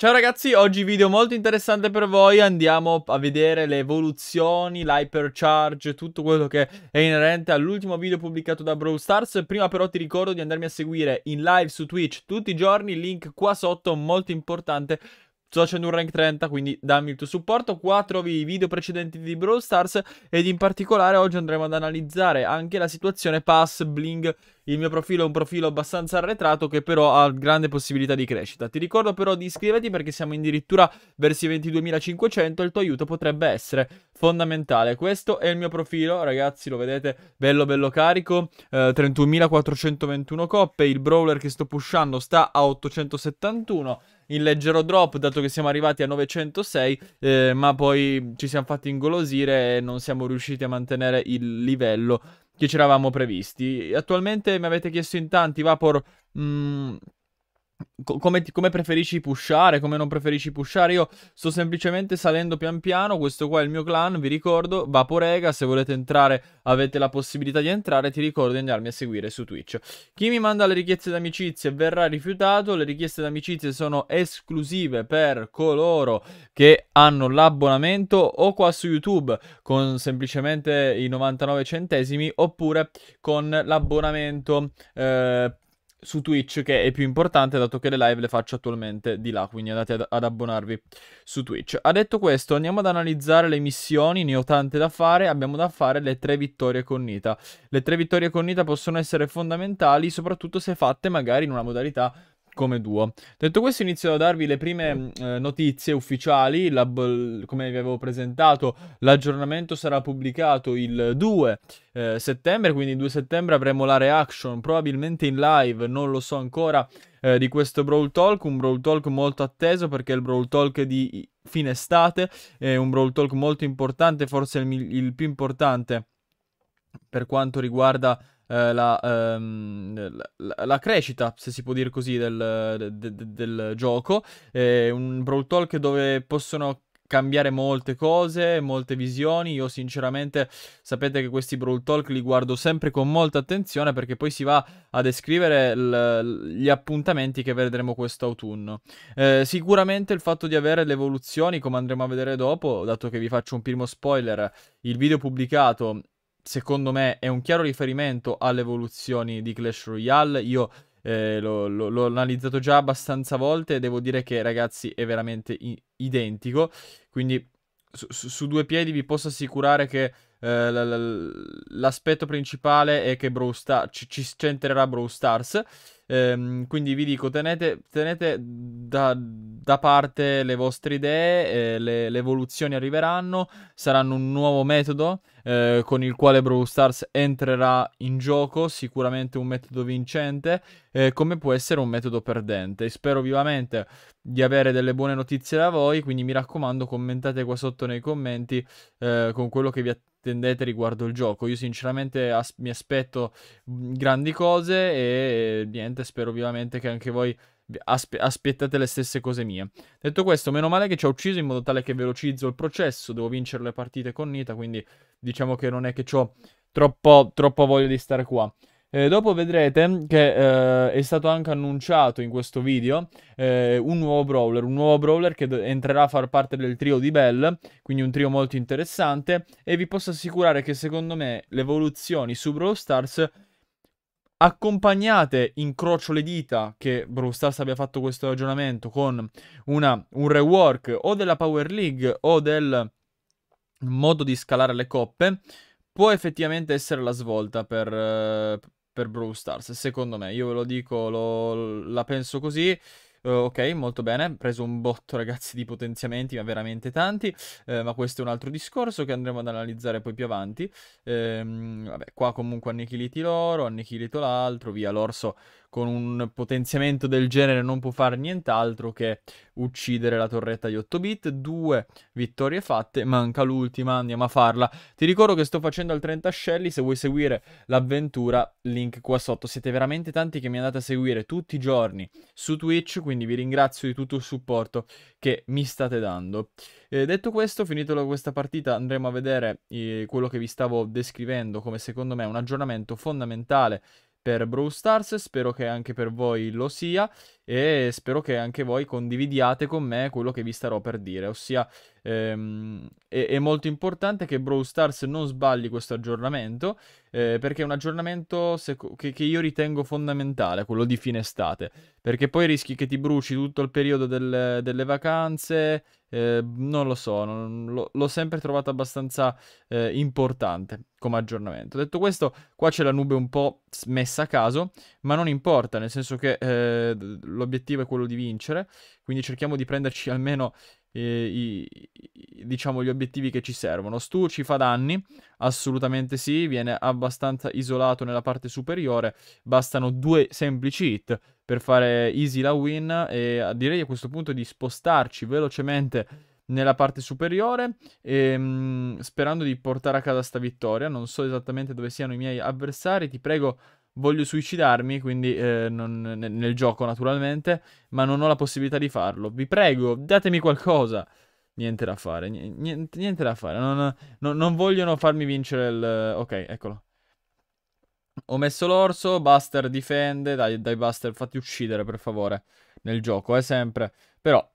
Ciao ragazzi, oggi video molto interessante per voi, andiamo a vedere le evoluzioni, l'hypercharge, tutto quello che è inerente all'ultimo video pubblicato da Brawl Stars. Prima però ti ricordo di andarmi a seguire in live su Twitch tutti i giorni, link qua sotto, molto importante Sto facendo un rank 30, quindi dammi il tuo supporto. Qua trovi i video precedenti di Brawl Stars ed in particolare oggi andremo ad analizzare anche la situazione pass, bling. Il mio profilo è un profilo abbastanza arretrato che però ha grande possibilità di crescita. Ti ricordo però di iscriverti perché siamo addirittura verso i 22.500 e il tuo aiuto potrebbe essere fondamentale. Questo è il mio profilo, ragazzi, lo vedete bello bello carico. Eh, 31.421 coppe, il brawler che sto pushando sta a 871 in leggero drop dato che siamo arrivati a 906 eh, ma poi ci siamo fatti ingolosire e non siamo riusciti a mantenere il livello che ci eravamo previsti. Attualmente mi avete chiesto in tanti Vapor... Mh, mm, come, ti, come, preferisci pushare, come non preferisci pushare. Io sto semplicemente salendo pian piano. Questo qua è il mio clan, vi ricordo. Vaporega, se volete entrare avete la possibilità di entrare. Ti ricordo di andarmi a seguire su Twitch. Chi mi manda le richieste d'amicizia verrà rifiutato. Le richieste d'amicizia sono esclusive per coloro che hanno l'abbonamento o qua su YouTube con semplicemente i 99 centesimi oppure con l'abbonamento eh, su Twitch che è più importante dato che le live le faccio attualmente di là, quindi andate ad, ad abbonarvi su Twitch. Ha detto questo, andiamo ad analizzare le missioni, ne ho tante da fare, abbiamo da fare le tre vittorie con Nita. Le tre vittorie con Nita possono essere fondamentali soprattutto se fatte magari in una modalità come duo. Detto questo, inizio a darvi le prime mm, eh, notizie ufficiali. La, come vi avevo presentato, l'aggiornamento sarà pubblicato il 2 eh, settembre, quindi il 2 settembre avremo la reaction, probabilmente in live, non lo so ancora, eh, di questo Brawl Talk, un Brawl Talk molto atteso perché è il Brawl Talk di fine estate, è un Brawl Talk molto importante, forse il, il più importante per quanto riguarda eh, la, ehm, la, la, crescita, se si può dire così, del, de, de, del gioco. È un Brawl Talk dove possono cambiare molte cose, molte visioni. Io sinceramente sapete che questi Brawl Talk li guardo sempre con molta attenzione perché poi si va a descrivere l- gli appuntamenti che vedremo quest'autunno. Eh, sicuramente il fatto di avere le evoluzioni, come andremo a vedere dopo, dato che vi faccio un primo spoiler, il video pubblicato secondo me, è un chiaro riferimento alle evoluzioni di Clash Royale. Io eh, l'ho, analizzato già abbastanza volte e devo dire che, ragazzi, è veramente identico. Quindi su, su, due piedi vi posso assicurare che eh, l'aspetto principale è che Brawl Star- ci, ci centrerà Brawl Stars. Ehm, quindi vi dico, tenete, tenete da, da parte le vostre idee, eh, le, le, evoluzioni arriveranno, saranno un nuovo metodo eh, con il quale Brawl Stars entrerà in gioco, sicuramente un metodo vincente, eh, come può essere un metodo perdente. Spero vivamente di avere delle buone notizie da voi, quindi mi raccomando commentate qua sotto nei commenti eh, con quello che vi attende attendete riguardo il gioco. Io sinceramente as- mi aspetto grandi cose e niente, spero vivamente che anche voi aspe- aspettate le stesse cose mie. Detto questo, meno male che ci ha ucciso in modo tale che velocizzo il processo, devo vincere le partite con Nita, quindi diciamo che non è che ho troppo, troppo voglia di stare qua. Eh, dopo vedrete che eh, è stato anche annunciato in questo video eh, un nuovo brawler, un nuovo brawler che d- entrerà a far parte del trio di Bell, quindi un trio molto interessante e vi posso assicurare che secondo me le evoluzioni su Brawl Stars accompagnate, incrocio le dita, che Brawl Stars abbia fatto questo ragionamento con una, un rework o della Power League o del modo di scalare le coppe, può effettivamente essere la svolta per, per Brawl Stars, secondo me. Io ve lo dico, lo, la penso così. Uh, ok, molto bene. Preso un botto, ragazzi, di potenziamenti, ma veramente tanti. Uh, ma questo è un altro discorso che andremo ad analizzare poi più avanti. Um, vabbè, qua comunque annichiliti loro, annichilito l'altro, via l'orso con un potenziamento del genere non può fare nient'altro che uccidere la torretta di 8 bit. Due vittorie fatte, manca l'ultima, andiamo a farla. Ti ricordo che sto facendo al 30 scelli, se vuoi seguire l'avventura, link qua sotto. Siete veramente tanti che mi andate a seguire tutti i giorni su Twitch, quindi vi ringrazio di tutto il supporto che mi state dando. Eh, detto questo, finito questa partita andremo a vedere eh, quello che vi stavo descrivendo come secondo me un aggiornamento fondamentale per Brawl Stars, spero che anche per voi lo sia e spero che anche voi condividiate con me quello che vi starò per dire, ossia ehm, è, è, molto importante che Brawl Stars non sbagli questo aggiornamento eh, perché è un aggiornamento sec- che, che, io ritengo fondamentale, quello di fine estate, perché poi rischi che ti bruci tutto il periodo del, delle vacanze, eh, non lo so, non, lo, l'ho sempre trovato abbastanza eh, importante come aggiornamento. Detto questo, qua c'è la nube un po' messa a caso, ma non importa, nel senso che eh, l'obiettivo è quello di vincere, quindi cerchiamo di prenderci almeno eh, i, diciamo gli obiettivi che ci servono. Stu ci fa danni, assolutamente sì, viene abbastanza isolato nella parte superiore, bastano due semplici hit per fare easy la win e direi a questo punto di spostarci velocemente nella parte superiore e, ehm, sperando di portare a casa sta vittoria non so esattamente dove siano i miei avversari ti prego voglio suicidarmi, quindi eh, non, nel, nel gioco naturalmente, ma non ho la possibilità di farlo. Vi prego, datemi qualcosa. Niente da fare, niente, niente da fare. Non, non, non, vogliono farmi vincere il... Ok, eccolo. Ho messo l'orso, Buster difende, dai, dai Buster fatti uccidere per favore nel gioco, è eh, sempre. Però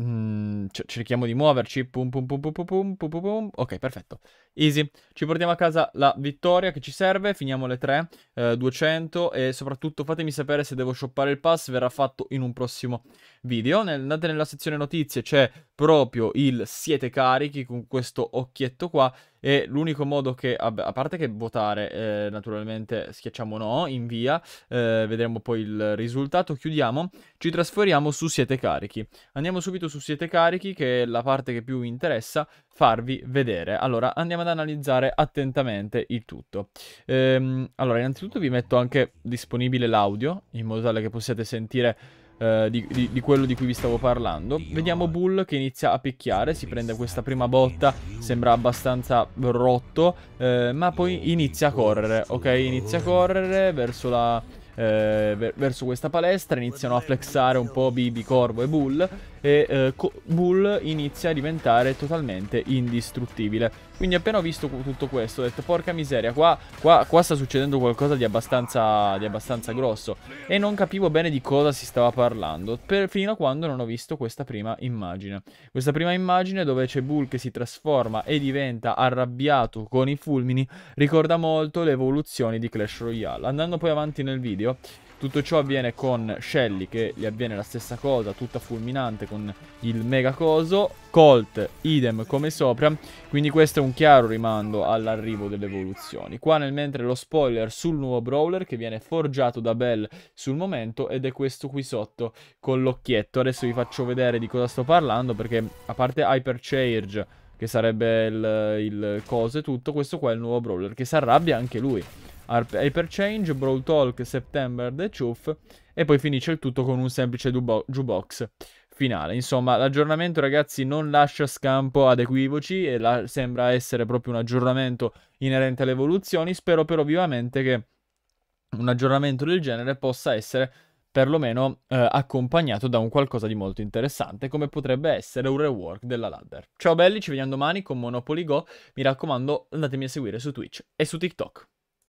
Mm, cerchiamo di muoverci. Pum, pum, pum, pum, pum, pum, pum, pum, Ok, perfetto. Easy. Ci portiamo a casa la vittoria che ci serve. Finiamo le 3. Eh, 200. E soprattutto fatemi sapere se devo shoppare il pass. Verrà fatto in un prossimo video. Nel, andate nella sezione notizie. C'è proprio il siete carichi con questo occhietto qua. E l'unico modo che, a parte che votare, eh, naturalmente schiacciamo no, invia, eh, vedremo poi il risultato, chiudiamo, ci trasferiamo su siete carichi. Andiamo subito su siete carichi, che è la parte che più interessa farvi vedere. Allora, andiamo ad analizzare attentamente il tutto. Ehm, allora, innanzitutto vi metto anche disponibile l'audio, in modo tale che possiate sentire eh, di, di, di, quello di cui vi stavo parlando. Vediamo Bull che inizia a picchiare, si prende questa prima botta, sembra abbastanza rotto, eh, ma poi inizia a correre, ok? Inizia a correre verso la, eh, verso questa palestra, iniziano a flexare un po' Bibi, Corvo e Bull e eh, Bull inizia a diventare totalmente indistruttibile. Quindi appena ho visto tutto questo ho detto porca miseria, qua, qua, qua sta succedendo qualcosa di abbastanza, di abbastanza, grosso e non capivo bene di cosa si stava parlando, per, fino a quando non ho visto questa prima immagine. Questa prima immagine dove c'è Bull che si trasforma e diventa arrabbiato con i fulmini ricorda molto le evoluzioni di Clash Royale. Andando poi avanti nel video tutto ciò avviene con Shelly che gli avviene la stessa cosa, tutta fulminante con il mega coso, Colt idem come sopra, quindi questo è un chiaro rimando all'arrivo delle evoluzioni. Qua nel mentre lo spoiler sul nuovo Brawler che viene forgiato da Bell sul momento ed è questo qui sotto con l'occhietto. Adesso vi faccio vedere di cosa sto parlando perché a parte Hyper Charge che sarebbe il, il coso e tutto, questo qua è il nuovo Brawler che si arrabbia anche lui. Hyperchange, Brawl Talk, September, The Truth e poi finisce il tutto con un semplice jukebox finale. Insomma, l'aggiornamento ragazzi non lascia scampo ad equivoci e la- sembra essere proprio un aggiornamento inerente alle evoluzioni, spero però vivamente che un aggiornamento del genere possa essere perlomeno eh, accompagnato da un qualcosa di molto interessante come potrebbe essere un rework della ladder. Ciao belli, ci vediamo domani con Monopoly Go, mi raccomando andatemi a seguire su Twitch e su TikTok.